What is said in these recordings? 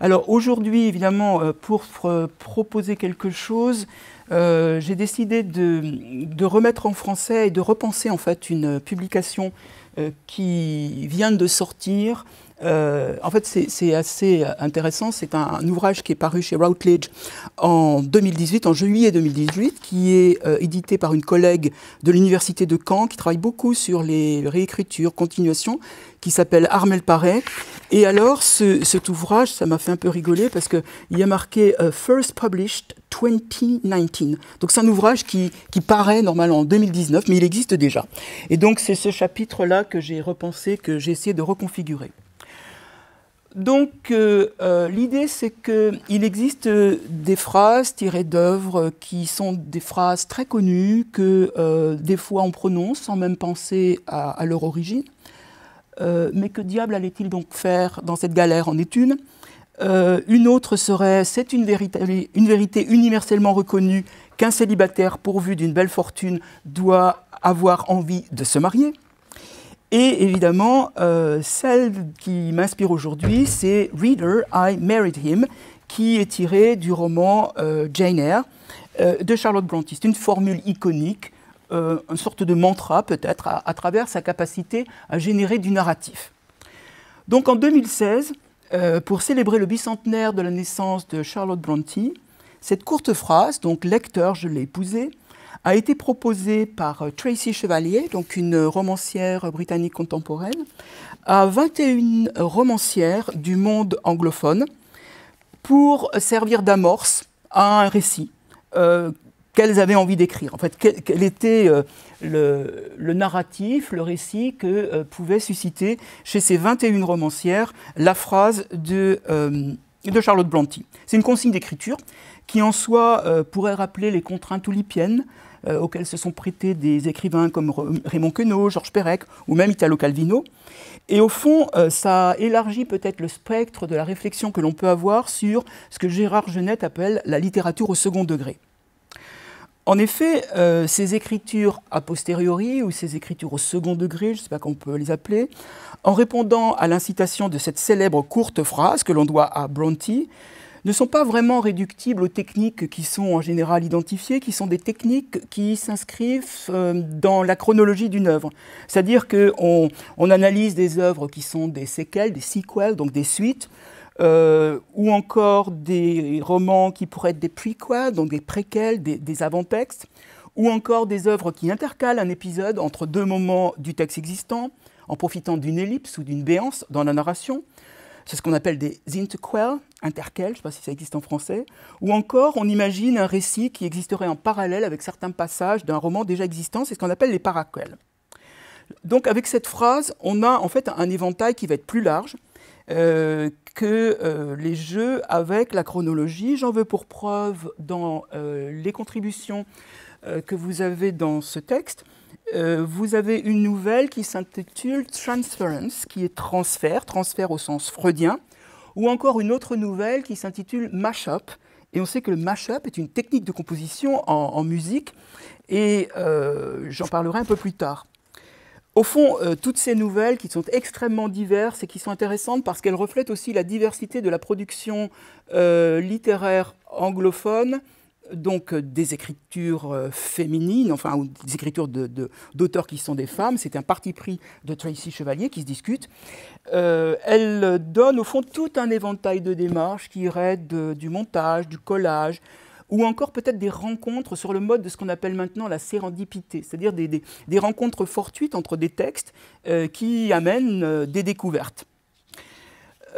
Alors aujourd'hui, évidemment, euh, pour proposer quelque chose, euh, j'ai décidé de, remettre en français et de repenser en fait une publication euh, qui vient de sortir euh, en fait, c'est assez euh, intéressant. C'est un, ouvrage qui est paru chez Routledge en 2018, en juillet 2018, qui est euh, édité par une collègue de l'université de Caen qui travaille beaucoup sur les réécritures, continuations, qui s'appelle Armel Paré. Et alors, cet ouvrage, ça m'a fait un peu rigoler parce qu'il y a marqué First Published 2019. Donc c'est un ouvrage qui, qui paraît normalement en 2019, mais il existe déjà. Et donc c'est ce chapitre-là que j'ai repensé, que j'ai essayé de reconfigurer. Donc euh, euh, l'idée c'est qu'il existe euh, des phrases tirées d'œuvres qui sont des phrases très connues que des fois on prononce sans même penser à, leur origine. mais que diable allait-il donc faire dans cette galère en est une Une autre serait c'est une vérité universellement reconnue qu'un célibataire pourvu d'une belle fortune doit avoir envie de se marier. Et évidemment, euh, celle qui m'inspire aujourd'hui, c'est Reader, I Married Him, qui est tirée du roman euh, Jane Eyre euh, de Charlotte Bronte. C'est une formule iconique, une sorte de mantra peut-être, à, travers sa capacité à générer du narratif. Donc en 2016, pour célébrer le bicentenaire de la naissance de Charlotte Brontë, cette courte phrase, donc lecteur, je l'ai épousé a été proposée par euh, Tracy Chevalier, donc une romancière britannique contemporaine, à 21 romancières du monde anglophone pour servir d'amorce à un récit euh, qu'elles avaient envie d'écrire. En fait, quel, était euh, le, narratif, le récit que pouvait susciter chez ces 21 romancières la phrase de, de Charlotte Blanty. C'est une consigne d'écriture qui en soi pourrait rappeler les contraintes oulipiennes euh, auxquels se sont prêtés des écrivains comme Raymond Queneau, Georges Perec ou même Italo Calvino. Et au fond, euh, ça élargit peut-être le spectre de la réflexion que l'on peut avoir sur ce que Gérard Genette appelle la littérature au second degré. En effet, euh, ces écritures a posteriori ou ces écritures au second degré, je ne sais pas comment on peut les appeler, en répondant à l'incitation de cette célèbre courte phrase que l'on doit à Bronte, ne sont pas vraiment réductibles aux techniques qui sont en général identifiées, qui sont des techniques qui s'inscrivent euh, dans la chronologie d'une œuvre. C'est-à-dire qu'on analyse des œuvres qui sont des séquelles, des sequels, donc des suites, euh, ou encore des romans qui pourraient être des prequels, donc des préquels, des, des avant-textes, ou encore des œuvres qui intercalent un épisode entre deux moments du texte existant, en profitant d'une ellipse ou d'une béance dans la narration. C'est ce qu'on appelle des interquels, interquel, je ne sais pas si ça existe en français, ou encore on imagine un récit qui existerait en parallèle avec certains passages d'un roman déjà existant, c'est ce qu'on appelle les paraquels. Donc avec cette phrase, on a en fait un éventail qui va être plus large euh, que euh, les jeux avec la chronologie. J'en veux pour preuve dans euh, les contributions que vous avez dans ce texte. vous avez une nouvelle qui s'intitule Transference, qui est transfert, transfert au sens freudien, ou encore une autre nouvelle qui s'intitule Mashup. Et on sait que le mashup est une technique de composition en, musique, et euh, j'en parlerai un peu plus tard. Au fond, euh, toutes ces nouvelles qui sont extrêmement diverses et qui sont intéressantes parce qu'elles reflètent aussi la diversité de la production euh, littéraire anglophone donc euh, des écritures euh, féminines, enfin des écritures d'auteurs qui sont des femmes. C'est un parti pris de Tracy Chevalier qui se discute. Euh, elle donne au fond tout un éventail de démarches qui irait du montage, du collage, ou encore peut-être des rencontres sur le mode de ce qu'on appelle maintenant la sérendipité, c'est-à-dire des, rencontres fortuites entre des textes qui amènent des découvertes.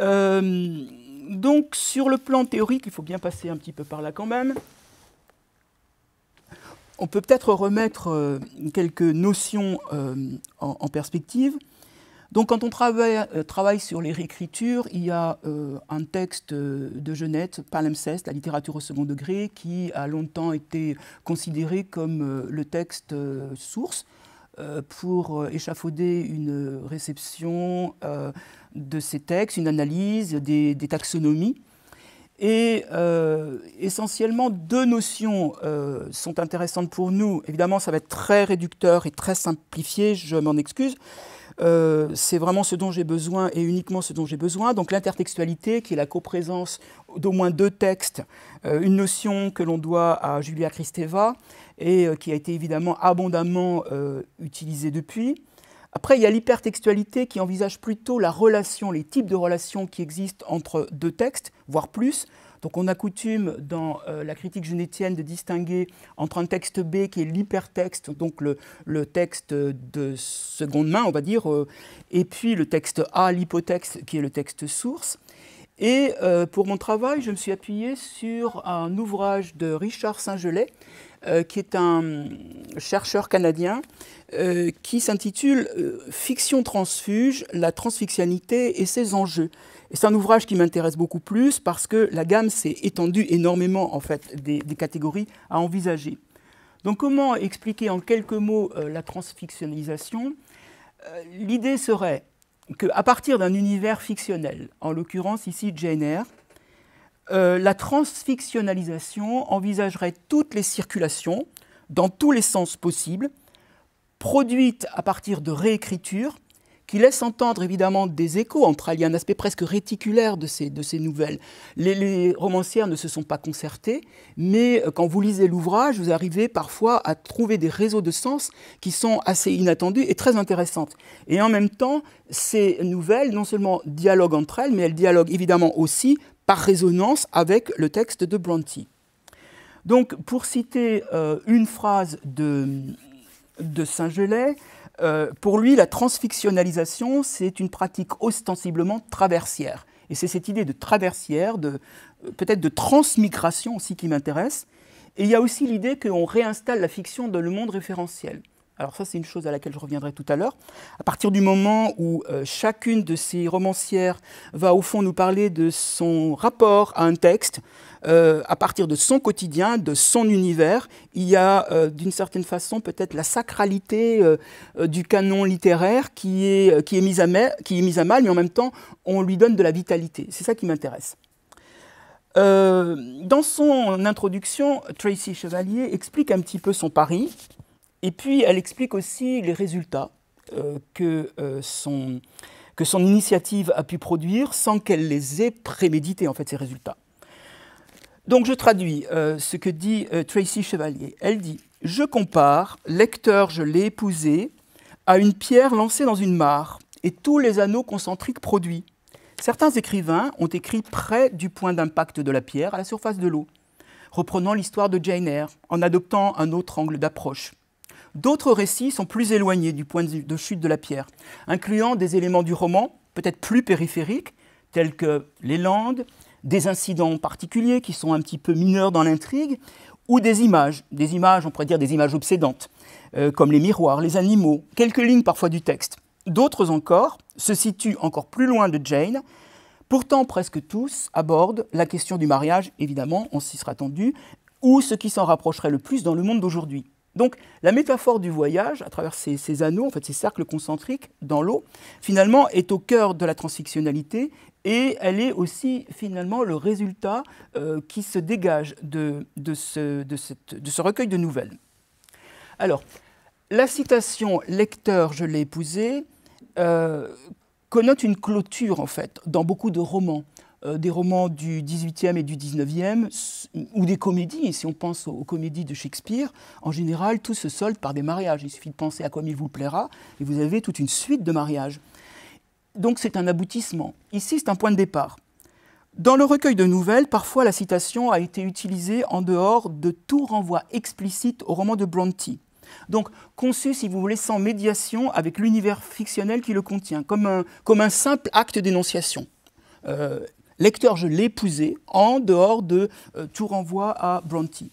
donc sur le plan théorique, il faut bien passer un petit peu par là quand même, on peut peut-être remettre euh, quelques notions euh, en, perspective. Donc quand on euh, travaille, sur les réécritures, il y a un texte de Genette, Palimpseste, la littérature au second degré, qui a longtemps été considéré comme le texte source pour échafauder une réception de ces textes, une analyse, des taxonomies. Et euh, essentiellement, deux notions euh, sont intéressantes pour nous. Évidemment, ça va être très réducteur et très simplifié, je m'en excuse. Euh, c'est vraiment ce dont j'ai besoin et uniquement ce dont j'ai besoin. Donc l'intertextualité, qui est la coprésence d'au moins deux textes, une notion que l'on doit à Julia Kristeva et qui a été évidemment abondamment utilisée depuis. Après, il y a l'hypertextualité qui envisage plutôt la relation, les types de relations qui existent entre deux textes, voire plus. Donc on a coutume dans euh, la critique junétienne de distinguer entre un texte B qui est l'hypertexte, donc le, texte de seconde main, on va dire, euh, et puis le texte A, l'hypotexte, qui est le texte source. Et euh, pour mon travail, je me suis appuyé sur un ouvrage de Richard Saint-Gelais euh, qui est un euh, chercheur canadien euh, qui s'intitule Fiction transfuge, la transfictionnalité et ses enjeux. c'est un ouvrage qui m'intéresse beaucoup plus parce que la gamme s'est étendue énormément en fait des, des, catégories à envisager. Donc comment expliquer en quelques mots la transfictionnalisation L'idée serait qu'à partir d'un univers fictionnel, en l'occurrence ici Jane euh, la transfictionnalisation envisagerait toutes les circulations, dans tous les sens possibles, produites à partir de réécritures qui laissent entendre évidemment des échos entre elles. Il y a un aspect presque réticulaire de ces, de ces nouvelles. Les, les, romancières ne se sont pas concertées, mais euh, quand vous lisez l'ouvrage, vous arrivez parfois à trouver des réseaux de sens qui sont assez inattendus et très intéressantes. Et en même temps, ces nouvelles, non seulement dialoguent entre elles, mais elles dialoguent évidemment aussi par résonance avec le texte de Brontë. Donc, pour citer euh, une phrase de, de Saint-Gelais, euh, pour lui, la transfictionnalisation, c'est une pratique ostensiblement traversière. Et c'est cette idée de traversière, de, euh, peut-être de transmigration aussi qui m'intéresse. Et il y a aussi l'idée qu'on réinstalle la fiction dans le monde référentiel. Alors ça, c'est une chose à laquelle je reviendrai tout à l'heure. À partir du moment où euh, chacune de ces romancières va au fond nous parler de son rapport à un texte, euh, à partir de son quotidien, de son univers, il y a euh, d'une certaine façon peut-être la sacralité du canon littéraire qui est, qui est mise à mal, mais en même temps, on lui donne de la vitalité. C'est ça qui m'intéresse. dans son introduction, Tracy Chevalier explique un petit peu son pari, et puis, elle explique aussi les résultats euh, euh, que, son, initiative a pu produire sans qu'elle les ait prémédités, en fait, ces résultats. Donc, je traduis euh, ce que dit Tracy Chevalier. Elle dit Je compare, lecteur, je l'ai épousé, à une pierre lancée dans une mare et tous les anneaux concentriques produits. Certains écrivains ont écrit près du point d'impact de la pierre à la surface de l'eau, reprenant l'histoire de Jane Eyre en adoptant un autre angle d'approche. D'autres récits sont plus éloignés du point de chute de la pierre, incluant des éléments du roman, peut-être plus périphériques, tels que les Landes, des incidents particuliers qui sont un petit peu mineurs dans l'intrigue, ou des images, des images, on pourrait dire des images obsédantes, euh, comme les miroirs, les animaux, quelques lignes parfois du texte. D'autres encore se situent encore plus loin de Jane, pourtant presque tous abordent la question du mariage, évidemment, on s'y sera tendu, ou ce qui s'en rapprocherait le plus dans le monde d'aujourd'hui. Donc la métaphore du voyage, à travers ces, anneaux, en fait ces cercles concentriques dans l'eau, finalement est au cœur de la transfictionnalité et elle est aussi finalement le résultat euh, qui se dégage de, ce, recueil de nouvelles. Alors, la citation Lecteur, je l'ai épousée » euh, connote une clôture en fait dans beaucoup de romans. Euh, des romans du 18e et du 19e, ou des comédies, et si on pense aux, comédies de Shakespeare, en général, tout se solde par des mariages. Il suffit de penser à comme il vous plaira, et vous avez toute une suite de mariages. Donc c'est un aboutissement. Ici, c'est un point de départ. Dans le recueil de nouvelles, parfois la citation a été utilisée en dehors de tout renvoi explicite au roman de Bronte. Donc conçu, si vous voulez, sans médiation avec l'univers fictionnel qui le contient, comme un, simple acte d'énonciation. Euh, Lecteur, je l'épousais, en dehors de euh, tout renvoi à Bronte.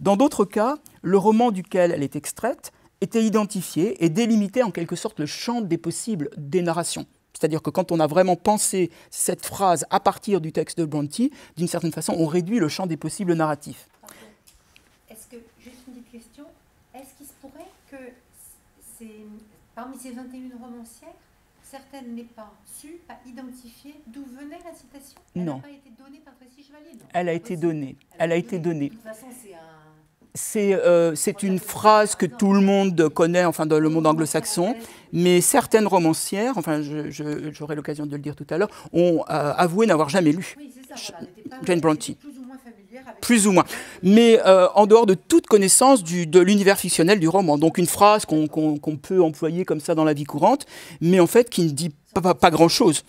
Dans d'autres cas, le roman duquel elle est extraite était identifié et délimitait en quelque sorte le champ des possibles des narrations. C'est-à-dire que quand on a vraiment pensé cette phrase à partir du texte de Bronte, d'une certaine façon, on réduit le champ des possibles narratifs. Est-ce que, juste une petite question, est-ce qu'il se pourrait que parmi ces 21 romancières, certaines n'est pas su, pas identifié d'où venait la citation Elle pas été donnée par non Elle a été donnée. Elle, a été donnée. c'est un c'est euh, une phrase que tout le monde connaît, enfin dans le monde anglo-saxon, mais certaines romancières, enfin j'aurai l'occasion de le dire tout à l'heure, ont euh, avoué n'avoir jamais lu oui, ça, Jane Bronte plus ou moins. Mais euh, en dehors de toute connaissance de l'univers fictionnel du roman. Donc une phrase qu'on peut employer comme ça dans la vie courante, mais en fait qui ne dit pas, grand-chose.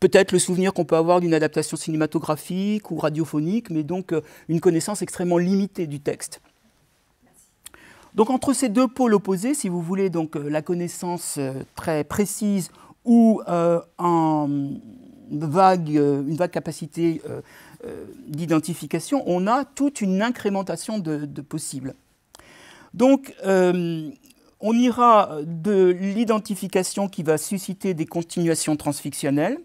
Peut-être le souvenir qu'on peut avoir d'une adaptation cinématographique ou radiophonique, mais donc euh, une connaissance extrêmement limitée du texte. Donc entre ces deux pôles opposés, si vous voulez donc euh, la connaissance très précise ou un, vague, euh, une vague capacité euh, euh, d'identification, on a toute une incrémentation de, possibles. Donc, on ira de l'identification qui va susciter des continuations transfictionnelles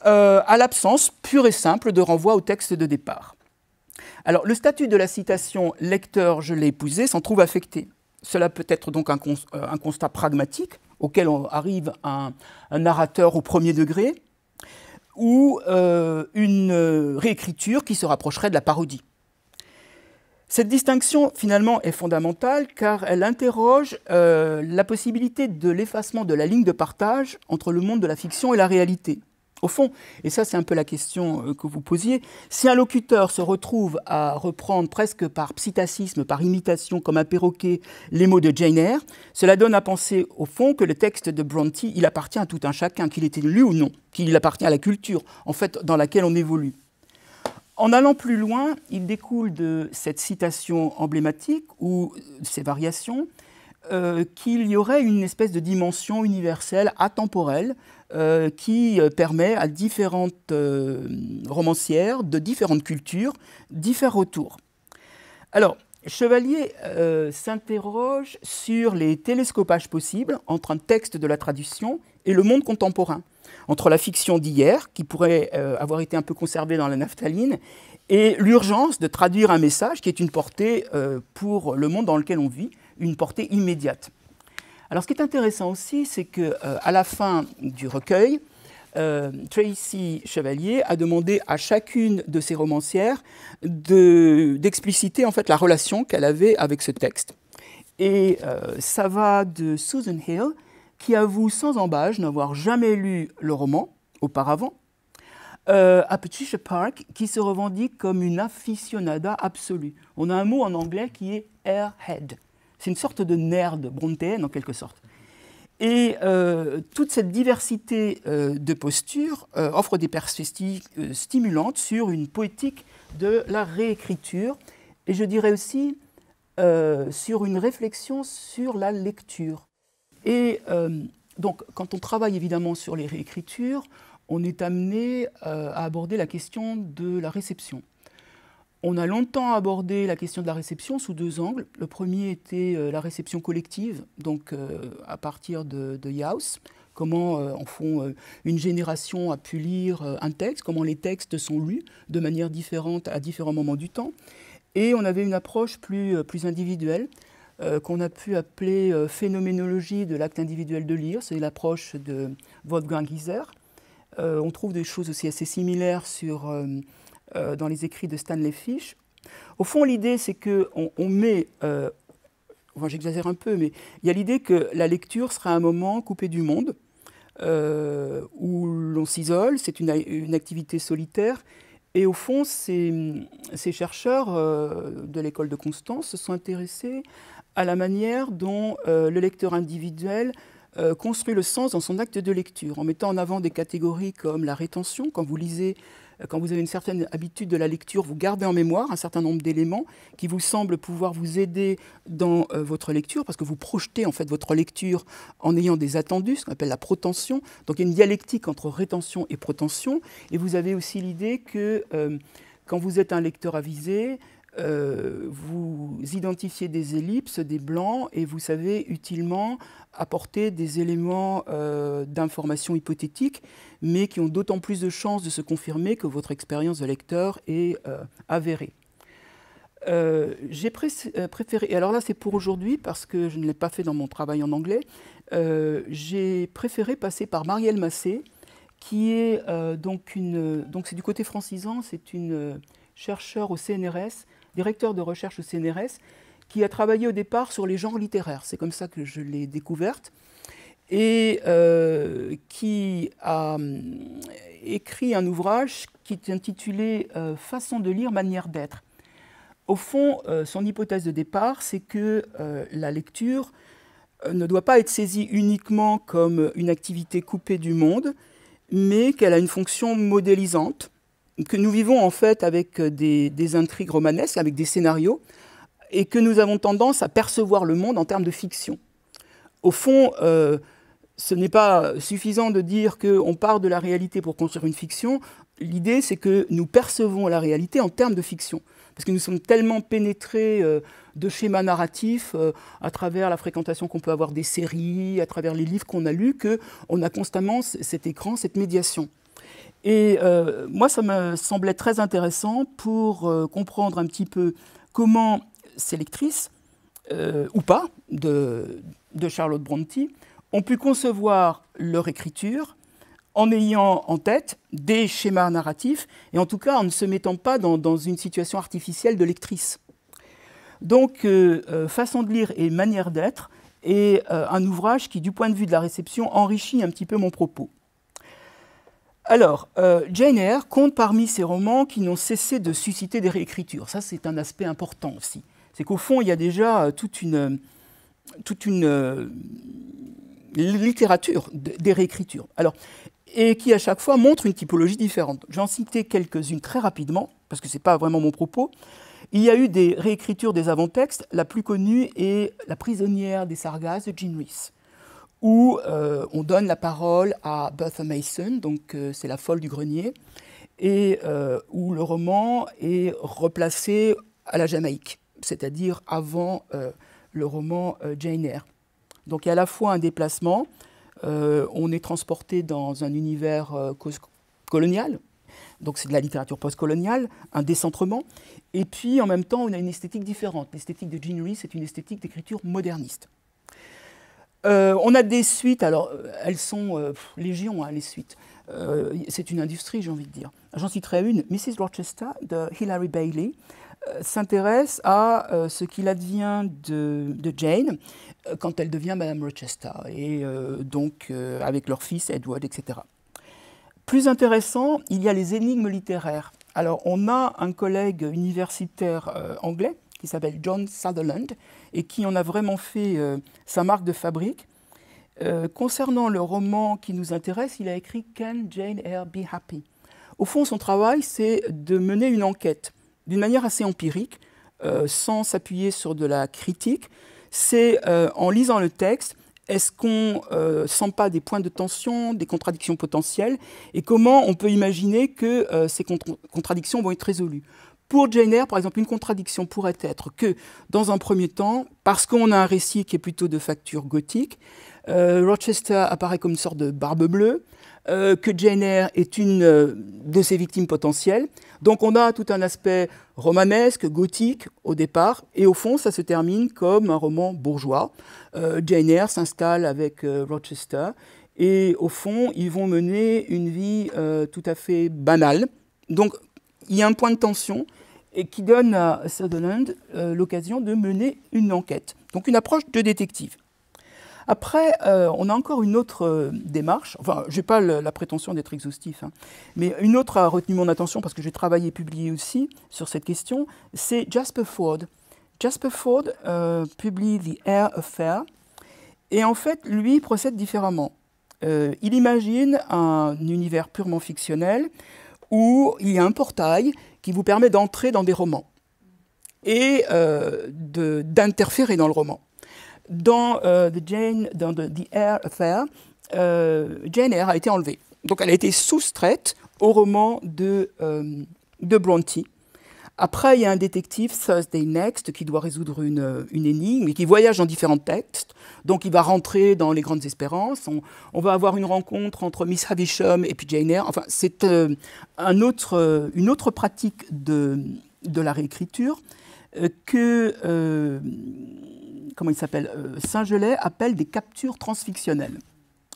à l'absence pure et simple de renvoi au texte de départ. Alors, le statut de la citation lecteur, je l'ai épousé, s'en trouve affecté. Cela peut être donc un, constat pragmatique auquel on arrive un narrateur au premier degré, ou euh, une euh, réécriture qui se rapprocherait de la parodie. Cette distinction, finalement, est fondamentale car elle interroge euh, la possibilité de l'effacement de la ligne de partage entre le monde de la fiction et la réalité. Au fond, et ça c'est un peu la question euh, que vous posiez, si un locuteur se retrouve à reprendre presque par psittacisme, par imitation, comme un perroquet, les mots de Jane Eyre, cela donne à penser au fond que le texte de Bronte, il appartient à tout un chacun, qu'il était lu ou non, qu'il appartient à la culture, en fait, dans laquelle on évolue. En allant plus loin, il découle de cette citation emblématique, ou de ces variations, euh, qu'il y aurait une espèce de dimension universelle, atemporelle, euh, qui euh, permet à différentes euh, romancières de différentes cultures d'y faire retour. Alors, Chevalier s'interroge sur les télescopages possibles entre un texte de la traduction et le monde contemporain, entre la fiction d'hier, qui pourrait avoir été un peu conservée dans la naphtaline, et l'urgence de traduire un message qui est une portée pour le monde dans lequel on vit, une portée immédiate. Alors, ce qui est intéressant aussi, c'est que euh, à la fin du recueil, euh, Tracy Chevalier a demandé à chacune de ses romancières d'expliciter en fait la relation qu'elle avait avec ce texte. Et ça euh, va de Susan Hill, qui avoue sans embâge n'avoir jamais lu le roman auparavant, à Patricia Park, qui se revendique comme une aficionada absolue. On a un mot en anglais qui est airhead. C'est une sorte de nerd brontéenne en quelque sorte. Et euh, toute cette diversité euh, de postures euh, offre des perspectives stimulantes sur une poétique de la réécriture et je dirais aussi sur une réflexion sur la lecture. Et donc quand on travaille évidemment sur les réécritures, on est amené à aborder la question de la réception. On a longtemps abordé la question de la réception sous deux angles. Le premier était euh, la réception collective, donc euh, à partir de, de comment euh, en fond une génération a pu lire un texte, comment les textes sont lus de manière différente à différents moments du temps. Et on avait une approche plus, plus individuelle qu'on a pu appeler phénoménologie de l'acte individuel de lire, c'est l'approche de Wolfgang Iser. on trouve des choses aussi assez similaires sur euh, dans les écrits de Stanley Fish. Au fond, l'idée, c'est qu'on on met, euh, enfin, j'exagère un peu, mais il y a l'idée que la lecture sera un moment coupé du monde, euh, où l'on s'isole, c'est une, activité solitaire. Et au fond, ces, ces chercheurs de l'école de Constance se sont intéressés à la manière dont le lecteur individuel construit le sens dans son acte de lecture, en mettant en avant des catégories comme la rétention, quand vous lisez quand vous avez une certaine habitude de la lecture, vous gardez en mémoire un certain nombre d'éléments qui vous semblent pouvoir vous aider dans euh, votre lecture, parce que vous projetez en fait votre lecture en ayant des attendus, ce qu'on appelle la protension. Donc il y a une dialectique entre rétention et protension. Et vous avez aussi l'idée que euh, quand vous êtes un lecteur avisé, euh, vous identifiez des ellipses, des blancs, et vous savez utilement apporter des éléments euh, d'information hypothétique, mais qui ont d'autant plus de chances de se confirmer que votre expérience de lecteur est euh, avérée. Euh, j'ai préféré, alors là c'est pour aujourd'hui parce que je ne l'ai pas fait dans mon travail en anglais, j'ai préféré passer par Marielle Massé, qui est donc une, donc c'est du côté francisant, c'est une chercheure au CNRS directeur de recherche au CNRS, qui a travaillé au départ sur les genres littéraires. C'est comme ça que je l'ai découverte. Et euh, qui a euh, écrit un ouvrage qui est intitulé euh, Façon de lire, manière d'être. Au fond, son hypothèse de départ, c'est que la lecture ne doit pas être saisie uniquement comme une activité coupée du monde, mais qu'elle a une fonction modélisante, que nous vivons en fait avec euh, des, intrigues romanesques, avec des scénarios, et que nous avons tendance à percevoir le monde en termes de fiction. Au fond, euh, ce n'est pas suffisant de dire qu'on part de la réalité pour construire une fiction. L'idée, c'est que nous percevons la réalité en termes de fiction parce que nous sommes tellement pénétrés euh, de schémas narratifs à travers la fréquentation qu'on peut avoir des séries, à travers les livres qu'on a lus, qu'on a constamment cet écran, cette médiation. Et euh, moi, ça me semblait très intéressant pour euh, comprendre un petit peu comment ces lectrices, euh, ou pas, de, Charlotte Bronte, ont pu concevoir leur écriture en ayant en tête des schémas narratifs et en tout cas en ne se mettant pas dans, dans une situation artificielle de lectrice. Donc, façon de lire et manière d'être est un ouvrage qui, du point de vue de la réception, enrichit un petit peu mon propos. Alors, euh, Jane Eyre compte parmi ses romans qui n'ont cessé de susciter des réécritures. Ça, c'est un aspect important aussi. C'est qu'au fond, il y a déjà euh, toute une, euh, littérature des réécritures. Alors, et qui à chaque fois montre une typologie différente. J'en citais quelques-unes très rapidement, parce que ce n'est pas vraiment mon propos. Il y a eu des réécritures des avant-textes. La plus connue est La prisonnière des Sargasses de Jean Rhys où euh, on donne la parole à Bertha Mason, donc euh, c'est la folle du grenier, et euh, où le roman est replacé à la Jamaïque, c'est-à-dire avant le roman Jane Eyre. Donc il y a à la fois un déplacement, on est transporté dans un univers colonial, donc c'est de la littérature postcoloniale, un décentrement, et puis en même temps on a une esthétique différente. L'esthétique de Jean c'est est une esthétique d'écriture moderniste. Euh, on a des suites, alors euh, elles sont euh, légion, hein, les suites. c'est une industrie, j'ai envie de dire. J'en citerai une, Mrs. Rochester de Hilary Bailey s'intéresse à ce qu'il advient de, Jane quand elle devient Madame Rochester, et donc avec leur fils Edward, etc. Plus intéressant, il y a les énigmes littéraires. Alors on a un collègue universitaire anglais qui s'appelle John Sutherland et qui en a vraiment fait euh, sa marque de fabrique. Euh, concernant le roman qui nous intéresse, il a écrit Can Jane Eyre Be Happy Au fond, son travail, c'est de mener une enquête d'une manière assez empirique, euh, sans s'appuyer sur de la critique. C'est en lisant le texte, est-ce qu'on ne sent pas des points de tension, des contradictions potentielles, et comment on peut imaginer que ces contradictions vont être résolues pour Eyre, par exemple, une contradiction pourrait être que, dans un premier temps, parce qu'on a un récit qui est plutôt de facture gothique, euh, Rochester apparaît comme une sorte de barbe bleue, euh, que Eyre est une euh, de ses victimes potentielles. Donc on a tout un aspect romanesque, gothique au départ, et au fond ça se termine comme un roman bourgeois. Eyre euh, s'installe avec Rochester, et au fond ils vont mener une vie tout à fait banale. Donc il y a un point de tension et qui donne à Sutherland euh, l'occasion de mener une enquête. Donc une approche de détective. Après, euh, on a encore une autre euh, démarche, enfin, je n'ai pas la prétention d'être exhaustif, hein. mais une autre a retenu mon attention parce que j'ai travaillé et publié aussi sur cette question, c'est Jasper Ford. Jasper Ford publie The Air Affair, et en fait, lui procède différemment. il imagine un univers purement fictionnel où il y a un portail qui vous permet d'entrer dans des romans et euh, d'interférer dans le roman. Dans, euh, the, Jane, dans the, Air Affair, euh, Jane Eyre a été enlevée. Donc elle a été soustraite au roman de, de après, il y a un détective, Thursday Next, qui doit résoudre une, énigme et qui voyage dans différents textes. Donc, il va rentrer dans Les Grandes Espérances. On, va avoir une rencontre entre Miss Havisham et puis Jane Eyre. Enfin, c'est euh, un autre, euh, une autre pratique de, de la réécriture euh, que, comment il s'appelle, Saint-Gelais appelle des captures transfictionnelles.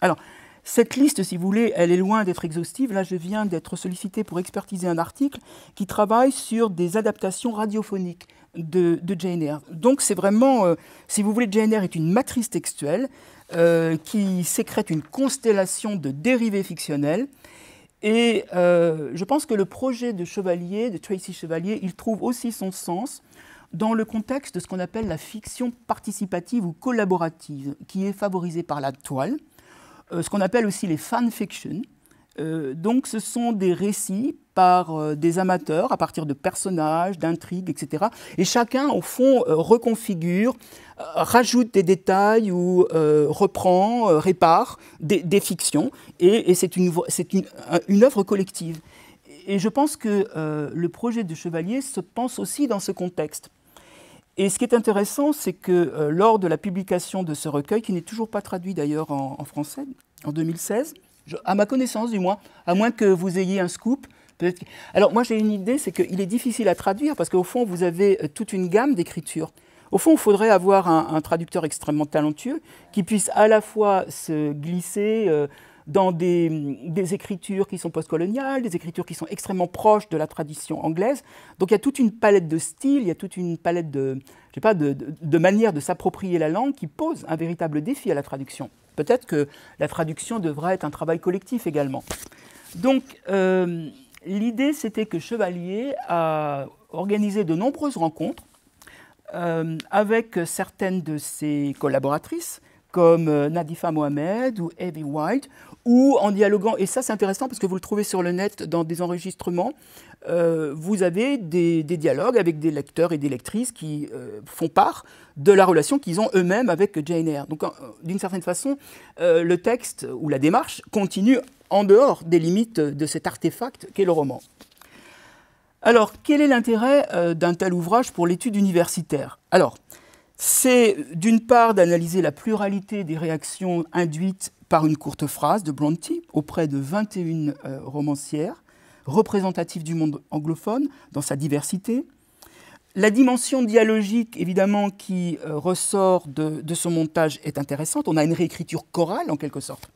Alors, cette liste, si vous voulez, elle est loin d'être exhaustive. Là, je viens d'être sollicité pour expertiser un article qui travaille sur des adaptations radiophoniques de, JNR. Donc, c'est vraiment, euh, si vous voulez, JNR est une matrice textuelle euh, qui sécrète une constellation de dérivés fictionnels. Et euh, je pense que le projet de Chevalier, de Tracy Chevalier, il trouve aussi son sens dans le contexte de ce qu'on appelle la fiction participative ou collaborative, qui est favorisée par la toile, euh, ce qu'on appelle aussi les fanfictions. Euh, donc, ce sont des récits par euh, des amateurs à partir de personnages, d'intrigues, etc. Et chacun, au fond, reconfigure, rajoute des détails ou reprend, répare des, fictions. Et, c'est une, une, œuvre collective. Et je pense que le projet de Chevalier se pense aussi dans ce contexte. Et ce qui est intéressant, c'est que euh, lors de la publication de ce recueil, qui n'est toujours pas traduit d'ailleurs en, français, en 2016, à ma connaissance du moins, à moins que vous ayez un scoop, alors moi j'ai une idée, c'est qu'il est difficile à traduire parce qu'au fond vous avez euh, toute une gamme d'écritures. Au fond, il faudrait avoir un, traducteur extrêmement talentueux qui puisse à la fois se glisser euh, dans des, écritures qui sont postcoloniales, des écritures qui sont extrêmement proches de la tradition anglaise. Donc il y a toute une palette de styles, il y a toute une palette de, pas, de, manières de s'approprier la langue qui posent un véritable défi à la traduction. Peut-être que la traduction devra être un travail collectif également. Donc euh, l'idée, c'était que Chevalier a organisé de nombreuses rencontres euh, avec certaines de ses collaboratrices comme euh, Nadifa Mohamed ou Abby White, ou en dialoguant, et ça c'est intéressant parce que vous le trouvez sur le net dans des enregistrements, euh, vous avez des, dialogues avec des lecteurs et des lectrices qui euh, font part de la relation qu'ils ont eux-mêmes avec Jane Eyre. Donc d'une certaine façon, le texte ou la démarche continue en dehors des limites de cet artefact qu'est le roman. Alors, quel est l'intérêt d'un tel ouvrage pour l'étude universitaire Alors, c'est d'une part d'analyser la pluralité des réactions induites par une courte phrase de Bronte auprès de 21 euh, romancières représentatives du monde anglophone dans sa diversité. La dimension dialogique, évidemment, qui euh, ressort de, son ce montage est intéressante. On a une réécriture chorale, en quelque sorte.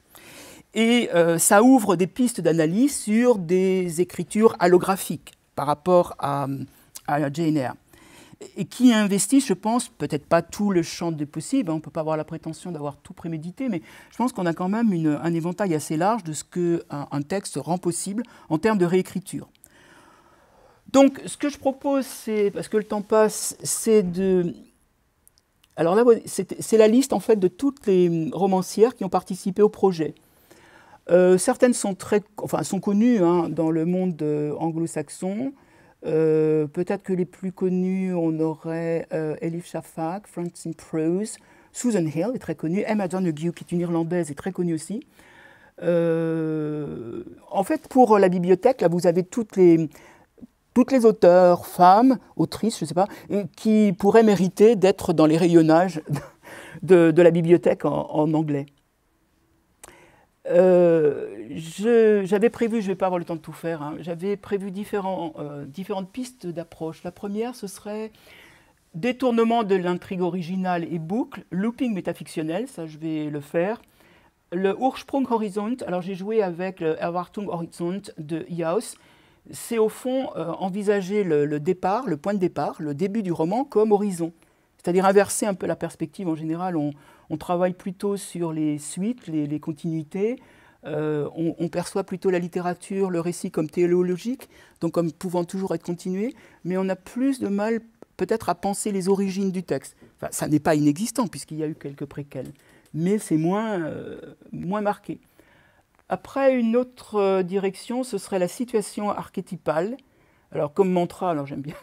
Et euh, ça ouvre des pistes d'analyse sur des écritures allographiques par rapport à, à Jane Eyre et qui investit, je pense, peut-être pas tout le champ des possibles, hein, on ne peut pas avoir la prétention d'avoir tout prémédité, mais je pense qu'on a quand même un éventail assez large de ce qu'un texte rend possible en termes de réécriture. Donc, ce que je propose, c'est, parce que le temps passe, c'est de... Alors là, c'est la liste, en fait, de toutes les romancières qui ont participé au projet. Euh, certaines sont, très, enfin, sont connues hein, dans le monde euh, anglo-saxon, euh, peut-être que les plus connus, on aurait euh, Elif Shafak, Francine Prose, Susan Hill est très connue, Emma Donoghue, qui est une Irlandaise, est très connue aussi. Euh, en fait, pour la bibliothèque, là, vous avez toutes les, toutes les auteurs, femmes, autrices, je ne sais pas, qui pourraient mériter d'être dans les rayonnages de, la bibliothèque en anglais. Euh, j'avais prévu, je ne vais pas avoir le temps de tout faire, hein, j'avais prévu différents, euh, différentes pistes d'approche. La première, ce serait détournement de l'intrigue originale et boucle, looping métafictionnel, ça je vais le faire. Le Ursprung Horizont, alors j'ai joué avec le Erwartung Horizont de yaos C'est au fond euh, envisager le, le, départ, le point de départ, le début du roman comme horizon. C'est-à-dire inverser un peu la perspective. En général, on, on travaille plutôt sur les suites, les, continuités. Euh, on, perçoit plutôt la littérature, le récit comme théologique, donc comme pouvant toujours être continué, mais on a plus de mal peut-être à penser les origines du texte. Enfin, ça n'est pas inexistant puisqu'il y a eu quelques préquelles, mais c'est moins, euh, moins marqué. Après, une autre euh, direction, ce serait la situation archétypale. Alors, comme mantra, alors j'aime bien,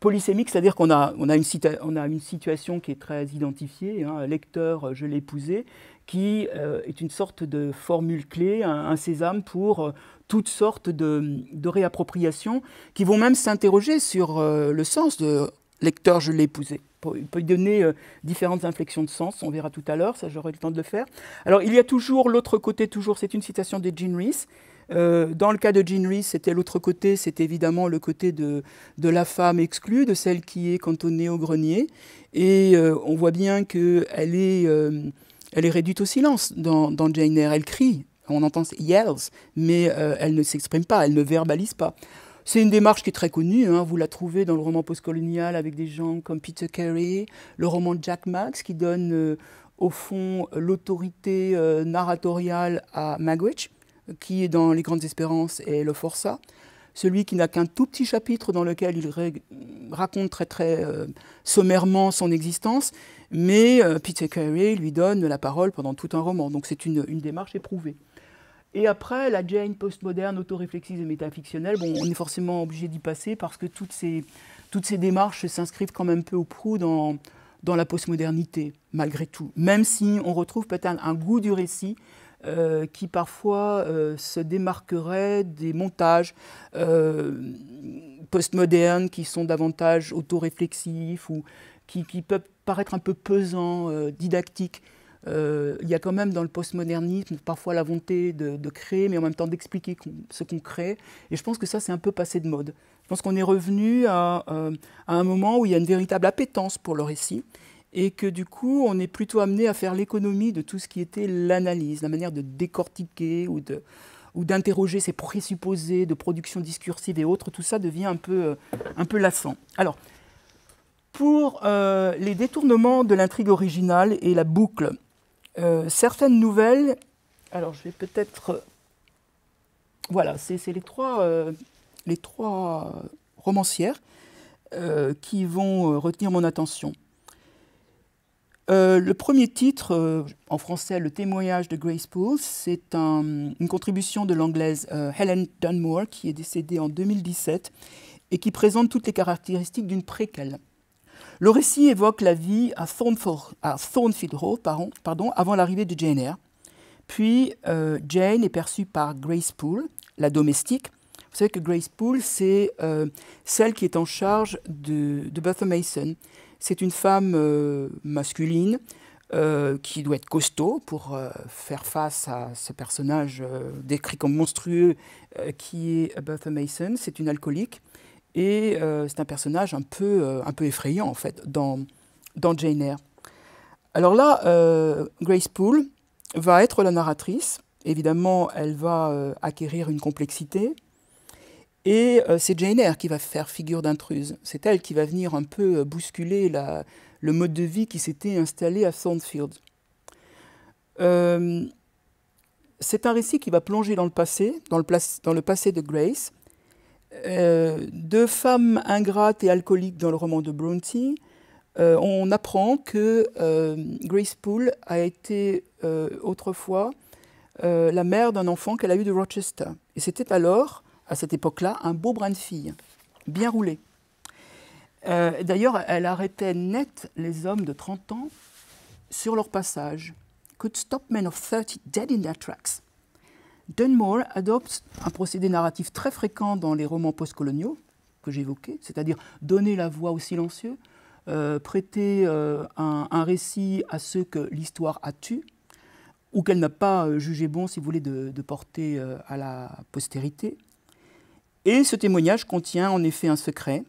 Polysémique, c'est-à-dire qu'on a, on a, une a une situation qui est très identifiée, hein. lecteur, euh, je l'ai épousé, qui euh, est une sorte de formule clé, un, sésame pour euh, toutes sortes de, réappropriations qui vont même s'interroger sur le sens de lecteur, je l'ai épousé. Il peut y donner différentes inflexions de sens, on verra tout à l'heure, ça j'aurai le temps de le faire. Alors il y a toujours l'autre côté, toujours, c'est une citation de Jean Rees, euh, dans le cas de Jean Rhys, c'était l'autre côté, c'est évidemment le côté de, la femme exclue, de celle qui est cantonnée au grenier. Et euh, on voit bien qu'elle est, euh, est réduite au silence dans, Jane Eyre. Elle crie, on entend yells, mais elle ne s'exprime pas, elle ne verbalise pas. C'est une démarche qui est très connue, hein. vous la trouvez dans le roman postcolonial avec des gens comme Peter Carey, le roman de Jack Max qui donne au fond l'autorité narratoriale à Magwitch qui est dans Les Grandes Espérances et Le Forçat, celui qui n'a qu'un tout petit chapitre dans lequel il raconte très très euh, sommairement son existence, mais euh, Peter Carey lui donne la parole pendant tout un roman. Donc c'est une, démarche éprouvée. Et après, la Jane postmoderne, autoréflexive et métafictionnelle, bon, on est forcément obligé d'y passer parce que toutes ces, toutes ces démarches s'inscrivent quand même peu au prou dans, dans la postmodernité, malgré tout. Même si on retrouve peut-être un goût du récit euh, qui parfois euh, se démarqueraient des montages euh, postmodernes qui sont davantage autoréflexifs ou qui, peuvent paraître un peu pesants, didactiques. il y a quand même dans le postmodernisme parfois la volonté de, créer, mais en même temps d'expliquer ce qu'on crée. Et je pense que ça, c'est un peu passé de mode. Je pense qu'on est revenu à, à, un moment où il y a une véritable appétence pour le récit et que du coup, on est plutôt amené à faire l'économie de tout ce qui était l'analyse, la manière de décortiquer ou d'interroger ces présupposés de production discursive et autres, tout ça devient un peu, euh, un peu lassant. Alors, pour euh, les détournements de l'intrigue originale et la boucle, euh, certaines nouvelles, alors je vais peut-être... Voilà, c'est les trois, les trois romancières qui vont retenir mon attention. Euh, le premier titre, euh, en français, Le témoignage de Grace Poole, c'est une contribution de l'anglaise euh, Helen Dunmore, qui est décédée en 2017 et qui présente toutes les caractéristiques d'une préquelle. Le récit évoque la vie à, Thornfield Hall pardon, avant l'arrivée de Jane Eyre. Puis Jane est perçue par Grace Poole, la domestique. Vous savez que Grace Poole, c'est celle qui est en charge de, de Bertha Mason. C'est une femme euh, masculine euh, qui doit être costaud pour euh, faire face à ce personnage décrit comme monstrueux qui est Bertha Mason. C'est une alcoolique et c'est un personnage un peu, un peu effrayant en fait dans, dans Jane Eyre. Alors là, Grace Poole va être la narratrice. Évidemment, elle va acquérir une complexité. Et euh, c'est Jane Eyre qui va faire figure d'intruse. C'est elle qui va venir un peu euh, bousculer le mode de vie qui s'était installé à Thornfield. Euh, c'est un récit qui va plonger dans le passé, dans le, dans le passé de Grace. deux femmes ingrates et alcooliques dans le roman de Brontë. on apprend que Grace Poole a été autrefois la mère d'un enfant qu'elle a eu de Rochester. Et c'était alors à cette époque-là, un beau brin de fille, bien roulé. Euh, d'ailleurs, elle arrêtait net les hommes de 30 ans sur leur passage. Could stop men of 30 dead in their tracks. Dunmore adopte un procédé narratif très fréquent dans les romans postcoloniaux que j'évoquais, c'est-à-dire donner la voix aux silencieux, euh, prêter euh, un, récit à ceux que l'histoire a tués, ou qu'elle n'a pas jugé bon, si vous voulez, de porter à la postérité. Et ce témoignage contient en effet un secret.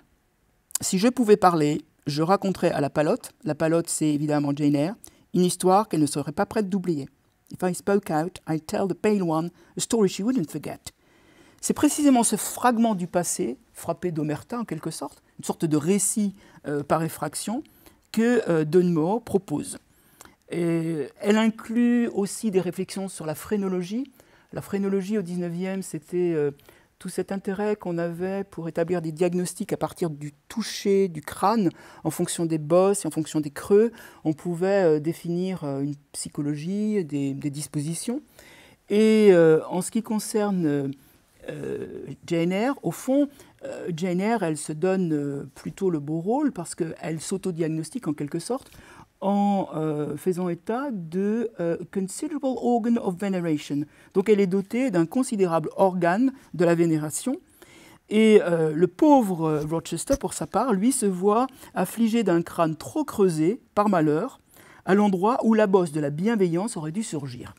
Si je pouvais parler, je raconterais à la palotte, la palotte c'est évidemment Jane Eyre, une histoire qu'elle ne serait pas prête d'oublier. If I spoke out, I'd tell the pale one a story she wouldn't forget. C'est précisément ce fragment du passé, frappé d'omerta en quelque sorte, une sorte de récit euh, par effraction, que euh, Dunmore propose. elle inclut aussi des réflexions sur la phrénologie. La phrénologie au 19e, c'était euh, tout cet intérêt qu'on avait pour établir des diagnostics à partir du toucher, du crâne, en fonction des bosses et en fonction des creux, on pouvait euh, définir euh, une psychologie, des, dispositions. Et euh, en ce qui concerne JNR, au fond, JNR, elle se donne plutôt le beau rôle parce qu'elle s'auto-diagnostique en quelque sorte en euh, faisant état de euh, considerable organ of veneration. Donc elle est dotée d'un considérable organe de la vénération. Et euh, le pauvre Rochester, pour sa part, lui se voit affligé d'un crâne trop creusé, par malheur, à l'endroit où la bosse de la bienveillance aurait dû surgir.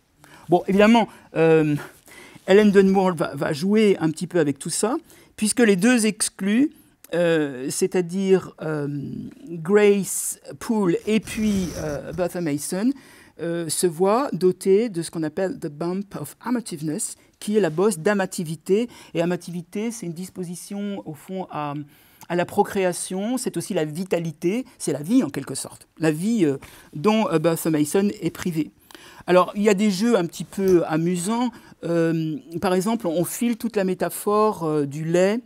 Bon, évidemment, Ellen Dunmore va, va jouer un petit peu avec tout ça, puisque les deux exclus euh, c'est-à-dire euh, Grace Poole et puis euh, Bertha Mason, se voient dotés de ce qu'on appelle the bump of amativeness, qui est la bosse d'amativité. Et amativité, c'est une disposition, au fond, à, à la procréation, c'est aussi la vitalité, c'est la vie en quelque sorte, la vie dont Bertha Mason est privée. Alors, il y a des jeux un petit peu amusants. par exemple, on file toute la métaphore du lait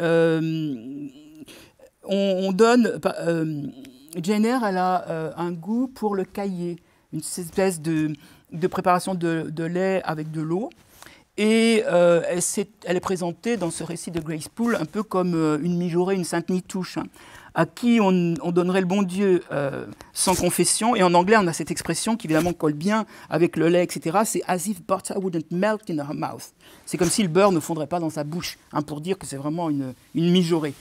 euh, on, on, donne. Bah, euh, Jenner, elle a euh, un goût pour le caillé, une espèce de, préparation de, lait avec de l'eau. Et elle, est, présentée dans ce récit de Grace Poole un peu comme une mijaurée, une sainte nitouche à qui on, donnerait le bon Dieu euh, sans confession. Et en anglais, on a cette expression qui évidemment colle bien avec le lait, etc. C'est as if butter wouldn't melt in her mouth. C'est comme si le beurre ne fondrait pas dans sa bouche, hein, pour dire que c'est vraiment une, une mijaurée.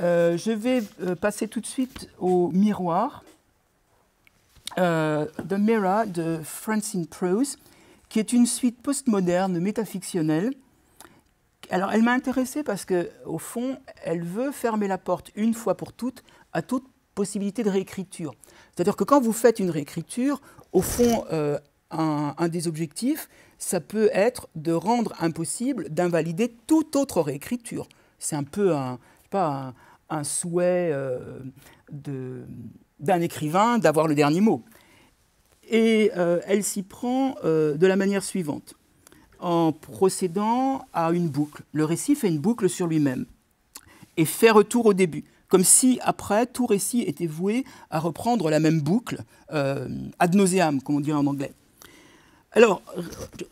Euh, je vais euh, passer tout de suite au miroir. The Mirror de Francine Prose, qui est une suite postmoderne métafictionnelle alors, elle m'a intéressée parce que, au fond, elle veut fermer la porte une fois pour toutes à toute possibilité de réécriture. C'est-à-dire que quand vous faites une réécriture, au fond, euh, un, des objectifs, ça peut être de rendre impossible d'invalider toute autre réécriture. C'est un peu un, pas, un, souhait euh, d'un écrivain d'avoir le dernier mot. Et euh, elle s'y prend de la manière suivante en procédant à une boucle. Le récit fait une boucle sur lui-même et fait retour au début, comme si après tout récit était voué à reprendre la même boucle, euh, ad nauseam, comme on dit en anglais. Alors,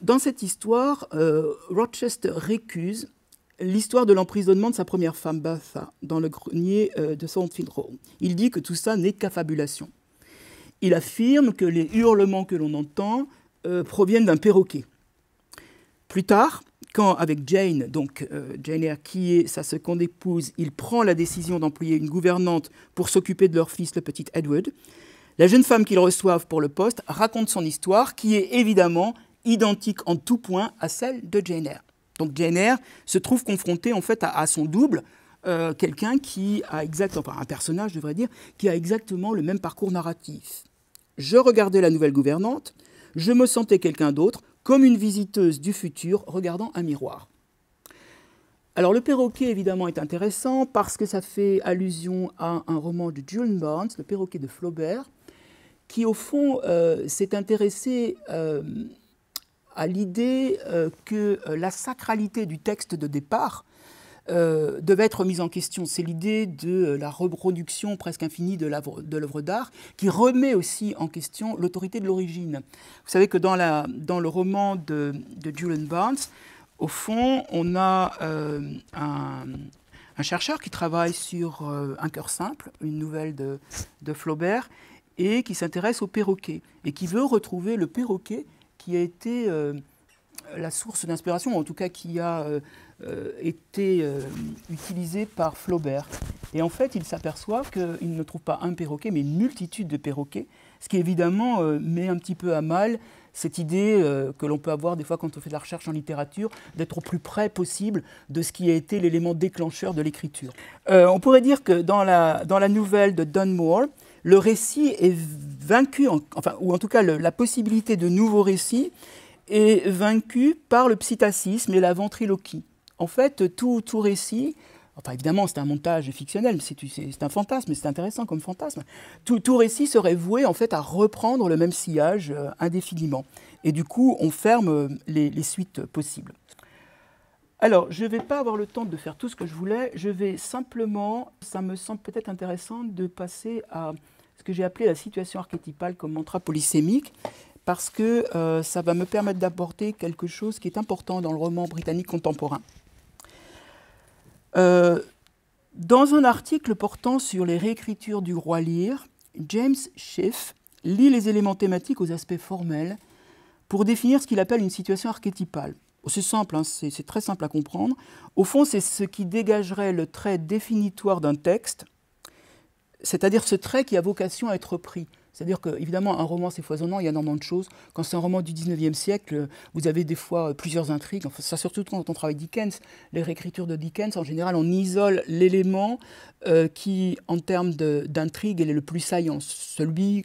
dans cette histoire, euh, Rochester récuse l'histoire de l'emprisonnement de sa première femme, Bertha, dans le grenier euh, de Thornfield Hall. Il dit que tout ça n'est qu'affabulation. Il affirme que les hurlements que l'on entend proviennent d'un perroquet. Plus tard, quand avec Jane, donc euh, Jane Eyre, qui est sa seconde épouse, il prend la décision d'employer une gouvernante pour s'occuper de leur fils, le petit Edward, la jeune femme qu'ils reçoivent pour le poste raconte son histoire, qui est évidemment identique en tout point à celle de Jane Eyre. Donc Jane Eyre se trouve confrontée en fait à, son double, euh, quelqu'un qui a exactement, enfin un personnage, je devrais dire, qui a exactement le même parcours narratif. Je regardais la nouvelle gouvernante, je me sentais quelqu'un d'autre, comme une visiteuse du futur regardant un miroir. Alors le perroquet évidemment est intéressant parce que ça fait allusion à un roman de Julian Barnes, le perroquet de Flaubert, qui au fond euh, s'est intéressé euh, à l'idée euh, que la sacralité du texte de départ euh, devait être mise en question. C'est l'idée de la reproduction presque infinie de l'œuvre d'art, qui remet aussi en question l'autorité de l'origine. Vous savez que dans, la, dans le roman de, de Julian Barnes, au fond, on a euh, un, chercheur qui travaille sur euh, Un cœur simple, une nouvelle de, Flaubert, et qui s'intéresse au perroquet, et qui veut retrouver le perroquet qui a été la source d'inspiration, en tout cas qui a euh, était euh, utilisé par Flaubert. Et en fait, il s'aperçoit qu'il ne trouve pas un perroquet, mais une multitude de perroquets, ce qui évidemment euh, met un petit peu à mal cette idée que l'on peut avoir des fois quand on fait de la recherche en littérature, d'être au plus près possible de ce qui a été l'élément déclencheur de l'écriture. on pourrait dire que dans la, dans la nouvelle de Dunmore, le récit est vaincu, enfin, ou en tout cas la possibilité de nouveaux récits est vaincue par le psittacisme et la ventriloquie en fait, tout, récit, enfin évidemment c'est un montage fictionnel, c'est un fantasme, c'est intéressant comme fantasme, tout, récit serait voué en fait à reprendre le même sillage euh, indéfiniment. Et du coup, on ferme euh, les, suites possibles. Alors, je ne vais pas avoir le temps de faire tout ce que je voulais. Je vais simplement, ça me semble peut-être intéressant de passer à ce que j'ai appelé la situation archétypale comme mantra polysémique, parce que euh, ça va me permettre d'apporter quelque chose qui est important dans le roman britannique contemporain. Euh, dans un article portant sur les réécritures du roi Lear, James Schiff lit les éléments thématiques aux aspects formels pour définir ce qu'il appelle une situation archétypale. Oh, c'est simple, hein, c'est très simple à comprendre. Au fond, c'est ce qui dégagerait le trait définitoire d'un texte, c'est-à-dire ce trait qui a vocation à être pris. C'est-à-dire qu'évidemment, un roman, c'est foisonnant, il y a énormément de choses. Quand c'est un roman du 19e siècle, vous avez des fois euh, plusieurs intrigues. ça, surtout quand on travaille Dickens, les réécritures de Dickens, en général, on isole l'élément euh, qui, en termes d'intrigue, est le plus saillant, celui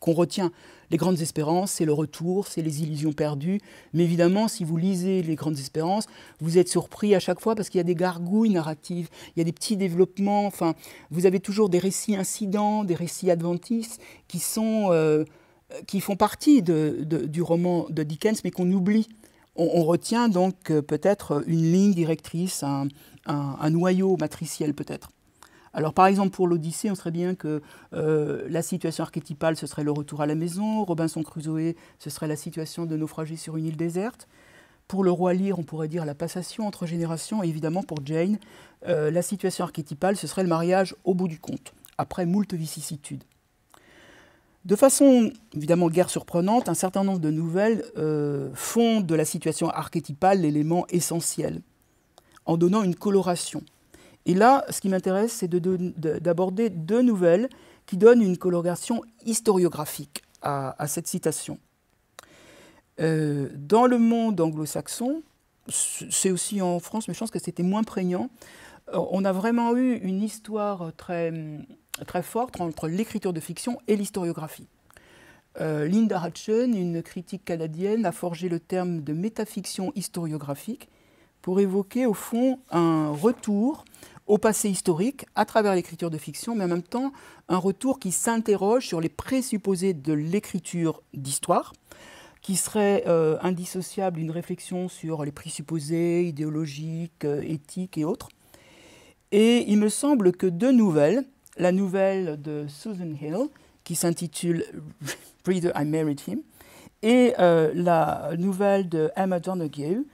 qu'on retient. Les Grandes Espérances, c'est le retour, c'est les illusions perdues. Mais évidemment, si vous lisez Les Grandes Espérances, vous êtes surpris à chaque fois parce qu'il y a des gargouilles narratives, il y a des petits développements. Enfin, vous avez toujours des récits incidents, des récits adventistes qui sont euh, qui font partie du roman de Dickens, mais qu'on oublie. On, retient donc euh, peut-être une ligne directrice, un noyau matriciel peut-être. Alors par exemple pour l'Odyssée, on serait bien que euh, la situation archétypale, ce serait le retour à la maison, Robinson Crusoe, ce serait la situation de naufragé sur une île déserte. Pour le roi Lear, on pourrait dire la passation entre générations, et évidemment pour Jane, euh, la situation archétypale, ce serait le mariage au bout du compte, après moult vicissitudes. De façon évidemment guère surprenante, un certain nombre de nouvelles euh, font de la situation archétypale l'élément essentiel, en donnant une coloration. Et là, ce qui m'intéresse, c'est d'aborder deux nouvelles qui donnent une coloration historiographique à, cette citation. Euh, dans le monde anglo-saxon, c'est aussi en France, mais je pense que c'était moins prégnant, euh, on a vraiment eu une histoire très, très forte entre l'écriture de fiction et l'historiographie. Euh, Linda Hatchen, une critique canadienne, a forgé le terme de métafiction historiographique pour évoquer au fond un retour au passé historique à travers l'écriture de fiction, mais en même temps un retour qui s'interroge sur les présupposés de l'écriture d'histoire qui serait euh, indissociable d'une réflexion sur les présupposés idéologiques, euh, éthiques et autres. Et il me semble que deux nouvelles, la nouvelle de Susan Hill, qui s'intitule Reader, I Married Him, et euh, la nouvelle de Emma Donoghue,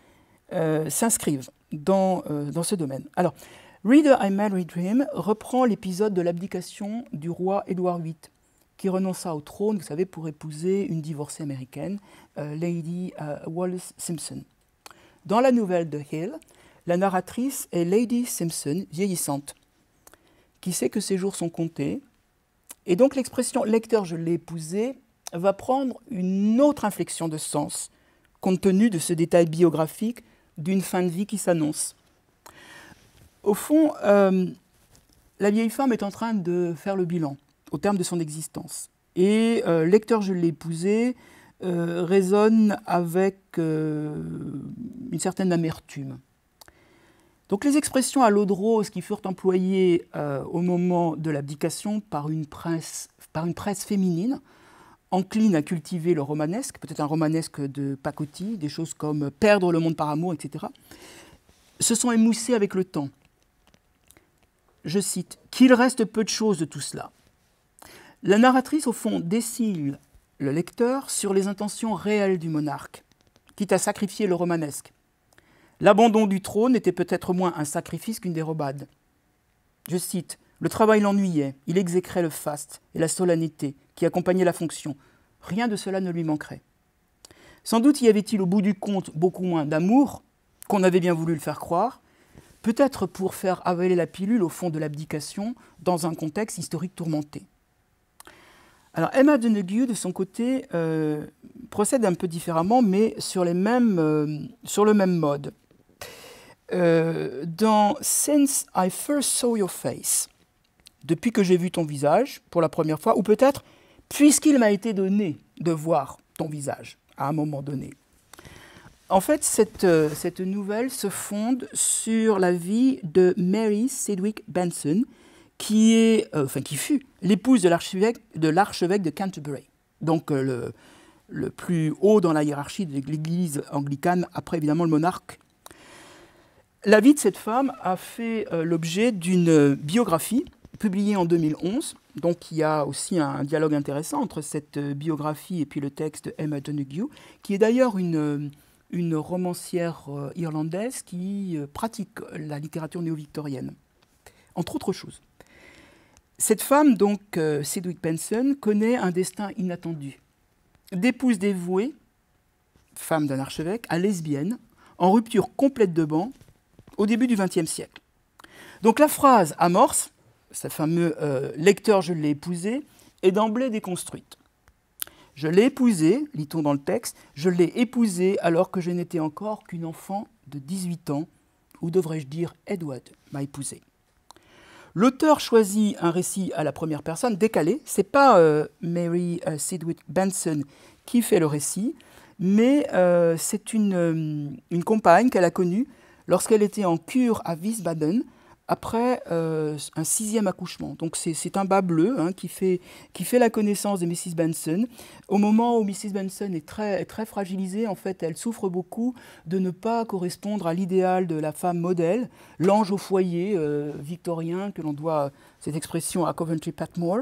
s'inscrivent dans, dans ce domaine. Alors, Reader I Mary Dream reprend l'épisode de l'abdication du roi Édouard VIII, qui renonça au trône, vous savez, pour épouser une divorcée américaine, euh, Lady euh, Wallace Simpson. Dans la nouvelle de Hill, la narratrice est Lady Simpson, vieillissante, qui sait que ses jours sont comptés, et donc l'expression lecteur, je l'ai épousée » va prendre une autre inflexion de sens, compte tenu de ce détail biographique d'une fin de vie qui s'annonce. Au fond, euh, la vieille femme est en train de faire le bilan au terme de son existence. Et euh, Lecteur, je l'ai épousé, euh, résonne avec une certaine amertume. Donc les expressions à l'eau de rose qui furent employées au moment de l'abdication par, une presse, par une presse féminine encline à cultiver le romanesque, peut-être un romanesque de pacotille, des choses comme perdre le monde par amour, etc., se sont émoussées avec le temps je cite, qu'il reste peu de choses de tout cela. La narratrice, au fond, décile le lecteur sur les intentions réelles du monarque, quitte à sacrifier le romanesque. L'abandon du trône était peut-être moins un sacrifice qu'une dérobade. Je cite Le travail l'ennuyait, il exécrait le faste et la solennité qui accompagnaient la fonction. Rien de cela ne lui manquerait. Sans doute y avait-il au bout du compte beaucoup moins d'amour qu'on avait bien voulu le faire croire, peut-être pour faire avaler la pilule au fond de l'abdication dans un contexte historique tourmenté. Alors Emma de de son côté, euh, procède un peu différemment, mais sur, les mêmes, euh, sur le même mode. Euh, dans Since I First Saw Your Face, depuis que j'ai vu ton visage pour la première fois, ou peut-être puisqu'il m'a été donné de voir ton visage à un moment donné. En fait, cette, euh, cette, nouvelle se fonde sur la vie de Mary Sedgwick Benson, qui, est, euh, enfin, qui fut l'épouse de l'archevêque de, Canterbury, donc euh, le, plus haut dans la hiérarchie de l'Église anglicane, après évidemment le monarque. La vie de cette femme a fait l'objet d'une biographie publiée en 2011. Donc il y a aussi un dialogue intéressant entre cette biographie et puis le texte Emma Donoghue, qui est d'ailleurs une une romancière euh, irlandaise qui euh, pratique la littérature néo-victorienne, entre autres choses. Cette femme, donc Sedwick euh, Benson, connaît un destin inattendu. D'épouse dévouée, femme d'un archevêque, à lesbienne, en rupture complète de banc, au début du XXe siècle. Donc la phrase amorce, sa fameux lecteur je l'ai épousée », est d'emblée déconstruite. Je l'ai épousée, lit-on dans le texte, je l'ai épousée alors que je n'étais encore qu'une enfant de 18 ans, ou devrais-je dire Edward m'a épousée. L'auteur choisit un récit à la première personne, décalé. C'est pas euh, Mary euh, Sidgwick Benson qui fait le récit, mais euh, c'est une, une, compagne qu'elle a connue lorsqu'elle était en cure à Wiesbaden après euh, un sixième accouchement. Donc c'est un bas bleu hein, qui, fait, qui fait la connaissance de Mrs. Benson. Au moment où Mrs. Benson est très, très fragilisée, en fait, elle souffre beaucoup de ne pas correspondre à l'idéal de la femme modèle, l'ange au foyer euh, victorien que l'on doit cette expression à Coventry Patmore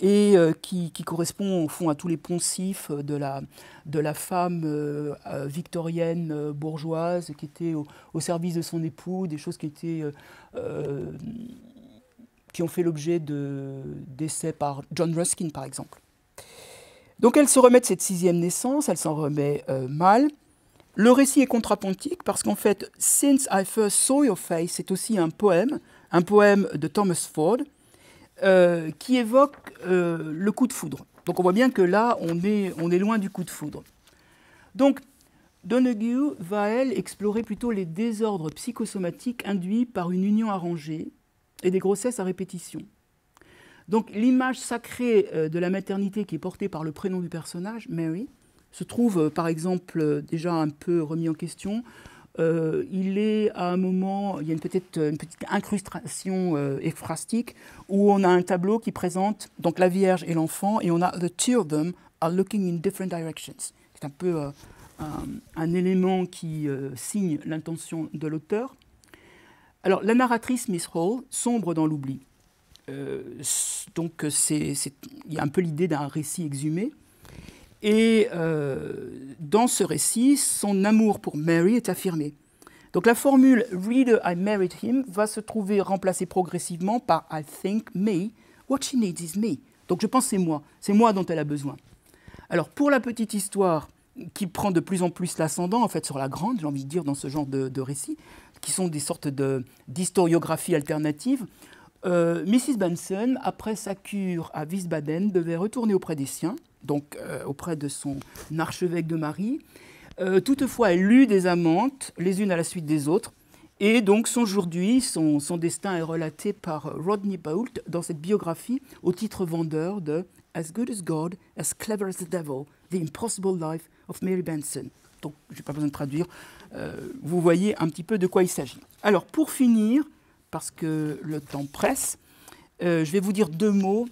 et euh, qui, correspond au fond à tous les poncifs de la, femme euh, euh, victorienne bourgeoise qui était au, service de son époux, des choses qui ont fait l'objet d'essais par John Ruskin, par exemple. Donc elle se remet de cette sixième naissance, elle s'en remet mal. Le récit est contrapontique parce qu'en fait, Since I First Saw Your Face, c'est aussi un poème, un poème de Thomas Ford, euh, qui évoque euh, le coup de foudre. Donc on voit bien que là, on est, on est loin du coup de foudre. Donc, Donoghue va, elle, explorer plutôt les désordres psychosomatiques induits par une union arrangée et des grossesses à répétition. Donc l'image sacrée euh, de la maternité qui est portée par le prénom du personnage, Mary, se trouve par exemple déjà un peu remis en question euh, il est à un moment, il y a une, être une petite incrustation euh, où on a un tableau qui présente donc la Vierge et l'enfant et on a the two of them are looking in different directions. C'est un peu euh, un, un, élément qui euh, signe l'intention de l'auteur. Alors la narratrice Miss Hall sombre dans l'oubli. donc il y a un peu l'idée d'un récit exhumé. Et euh, dans ce récit, son amour pour Mary est affirmé. Donc la formule Reader, I married him va se trouver remplacée progressivement par I think me, what she needs is me. Donc je pense c'est moi, c'est moi dont elle a besoin. Alors pour la petite histoire qui prend de plus en plus l'ascendant en fait sur la grande, j'ai envie de dire dans ce genre de, de récits, qui sont des sortes d'historiographies alternatives, euh, Mrs. Benson, après sa cure à Wiesbaden, devait retourner auprès des siens, donc euh, auprès de son archevêque de Marie. Euh, toutefois, elle lut des amantes, les unes à la suite des autres, et donc son aujourd'hui, son, destin est relaté par Rodney Bault dans cette biographie au titre vendeur de As Good as God, As Clever as the Devil, The Impossible Life of Mary Benson. Donc, je n'ai pas besoin de traduire, vous voyez un petit peu de quoi il s'agit. Alors, pour finir, parce que le temps presse. Euh, je vais vous dire deux mots,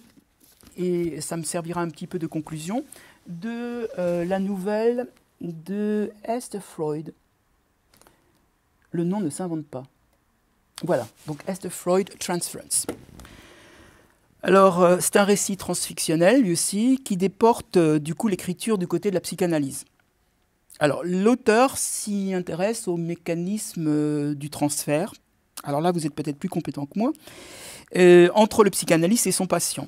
et ça me servira un petit peu de conclusion, de euh, la nouvelle de Esther Freud. Le nom ne s'invente pas. Voilà, donc Esther Freud Transference. Alors, euh, c'est un récit transfictionnel, lui aussi, qui déporte du coup l'écriture du côté de la psychanalyse. Alors, l'auteur s'y intéresse au mécanisme du transfert alors là vous êtes peut-être plus compétent que moi, euh, entre le psychanalyste et son patient.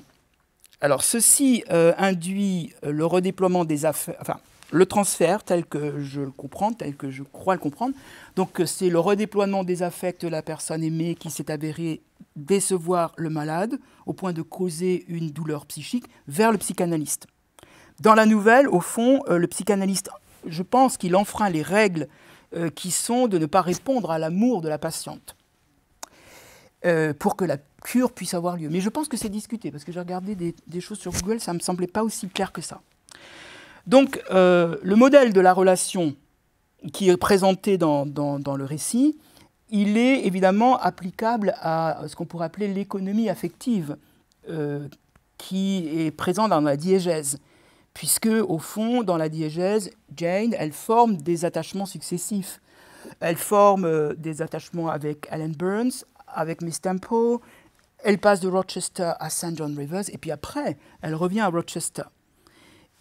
Alors ceci euh, induit euh, le redéploiement des affaires, enfin le transfert tel que je le comprends, tel que je crois le comprendre. Donc c'est le redéploiement des affects de la personne aimée qui s'est avérée décevoir le malade au point de causer une douleur psychique vers le psychanalyste. Dans la nouvelle, au fond, le psychanalyste, je pense qu'il enfreint les règles qui sont de ne pas répondre à l'amour de la patiente. Euh, pour que la cure puisse avoir lieu. Mais je pense que c'est discuté, parce que j'ai regardé des, choses sur Google, ça ne me semblait pas aussi clair que ça. Donc, euh, le modèle de la relation qui est présenté dans, le récit, il est évidemment applicable à ce qu'on pourrait appeler l'économie affective euh, qui est présente dans la diégèse. Puisque, au fond, dans la diégèse, Jane, elle forme des attachements successifs. Elle forme des attachements avec Alan Burns, avec Miss Temple. Elle passe de Rochester à St. John Rivers et puis après, elle revient à Rochester.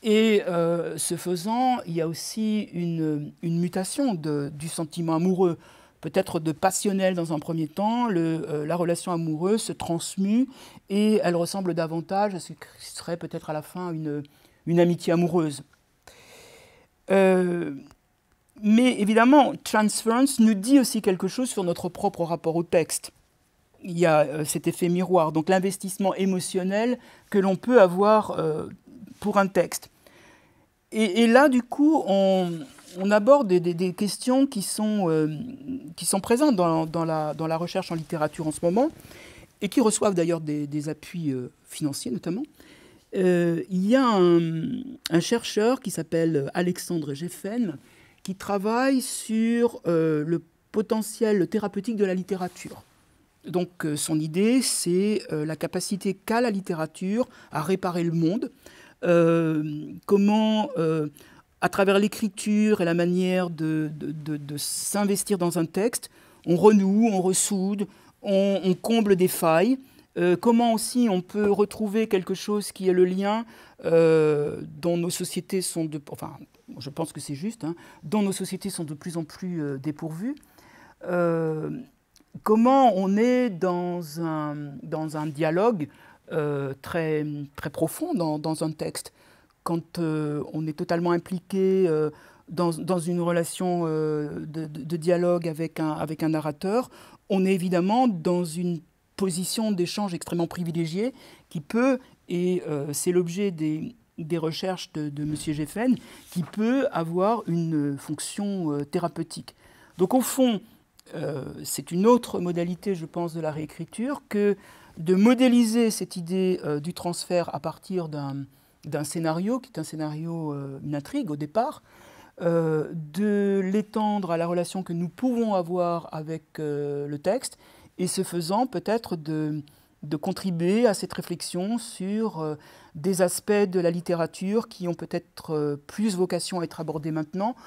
Et euh, ce faisant, il y a aussi une, mutation du sentiment amoureux, peut-être de passionnel dans un premier temps. Le, euh, la relation amoureuse se transmue et elle ressemble davantage à ce qui serait peut-être à la fin une, amitié amoureuse. Euh, mais évidemment, Transference nous dit aussi quelque chose sur notre propre rapport au texte il y a euh, cet effet miroir, donc l'investissement émotionnel que l'on peut avoir euh, pour un texte. Et, là, du coup, on, aborde des, questions qui sont, euh, présentes dans, la, recherche en littérature en ce moment, et qui reçoivent d'ailleurs des, appuis financiers notamment. il y a un, un chercheur qui s'appelle Alexandre Geffen, qui travaille sur le potentiel thérapeutique de la littérature. Donc euh, son idée, c'est euh, la capacité qu'a la littérature à réparer le monde, euh, comment, à travers l'écriture et la manière de, s'investir dans un texte, on renoue, on ressoude, on, comble des failles. comment aussi on peut retrouver quelque chose qui est le lien dont nos sociétés sont de... Enfin, je pense que c'est juste, hein, dont nos sociétés sont de plus en plus dépourvues comment on est dans un, dans un dialogue euh, très, très profond dans, un texte, quand euh, on est totalement impliqué euh, dans, une relation de, dialogue avec un, avec un narrateur, on est évidemment dans une position d'échange extrêmement privilégiée qui peut, et c'est l'objet des, recherches de, de M. Geffen, qui peut avoir une fonction thérapeutique. Donc au fond, euh, c'est une autre modalité, je pense, de la réécriture que de modéliser cette idée euh, du transfert à partir d'un scénario, qui est un scénario, euh, une au départ, de l'étendre à la relation que nous pouvons avoir avec le texte, et ce faisant peut-être de, contribuer à cette réflexion sur des aspects de la littérature qui ont peut-être plus vocation à être abordés maintenant,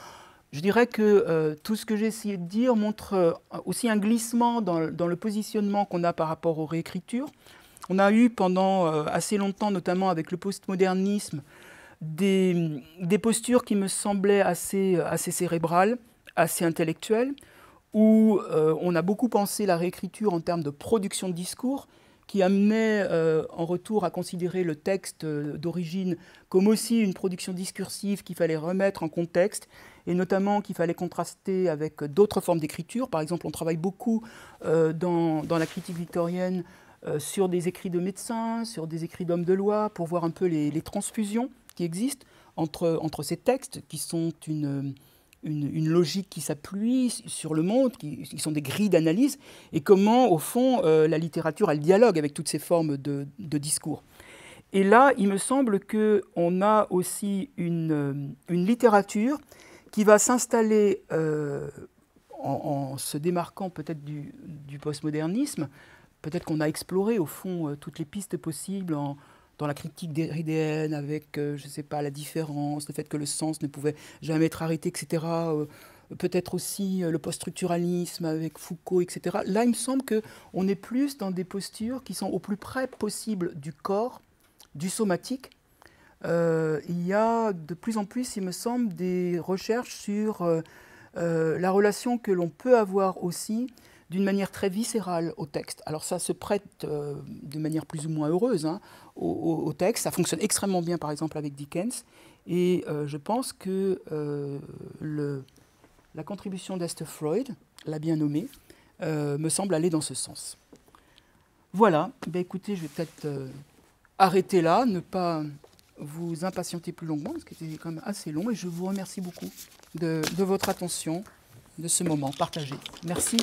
je dirais que euh, tout ce que j'ai essayé de dire montre euh, aussi un glissement dans, le positionnement qu'on a par rapport aux réécritures. On a eu pendant euh, assez longtemps, notamment avec le postmodernisme, des, postures qui me semblaient assez, cérébrales, assez intellectuelles, où on a beaucoup pensé la réécriture en termes de production de discours, qui amenait en retour à considérer le texte d'origine comme aussi une production discursive qu'il fallait remettre en contexte et notamment qu'il fallait contraster avec d'autres formes d'écriture. Par exemple, on travaille beaucoup euh, dans, dans, la critique victorienne euh, sur des écrits de médecins, sur des écrits d'hommes de loi, pour voir un peu les, les transfusions qui existent entre, entre, ces textes qui sont une... Une, une, logique qui s'appuie sur le monde, qui, sont des grilles d'analyse, et comment, au fond, euh, la littérature, elle dialogue avec toutes ces formes de, de discours. Et là, il me semble qu'on a aussi une, une littérature qui va s'installer euh, en, se démarquant peut-être du, postmodernisme. Peut-être qu'on a exploré au fond euh, toutes les pistes possibles dans la critique déridéenne, avec, euh, je ne sais pas, la différence, le fait que le sens ne pouvait jamais être arrêté, etc. peut-être aussi le poststructuralisme avec Foucault, etc. Là, il me semble qu'on est plus dans des postures qui sont au plus près possible du corps, du somatique, euh, il y a de plus en plus, il me semble, des recherches sur euh, euh, la relation que l'on peut avoir aussi d'une manière très viscérale au texte. Alors ça se prête de manière plus ou moins heureuse hein, au, texte. Ça fonctionne extrêmement bien, par exemple, avec Dickens. Et je pense que la contribution d'Esther Freud, l'a bien nommée, me semble aller dans ce sens. Voilà, ben, écoutez, je vais peut-être arrêter là, ne pas vous impatientez plus longuement, parce que c'était quand même assez long. Et je vous remercie beaucoup de, votre attention, de ce moment partagé. Merci.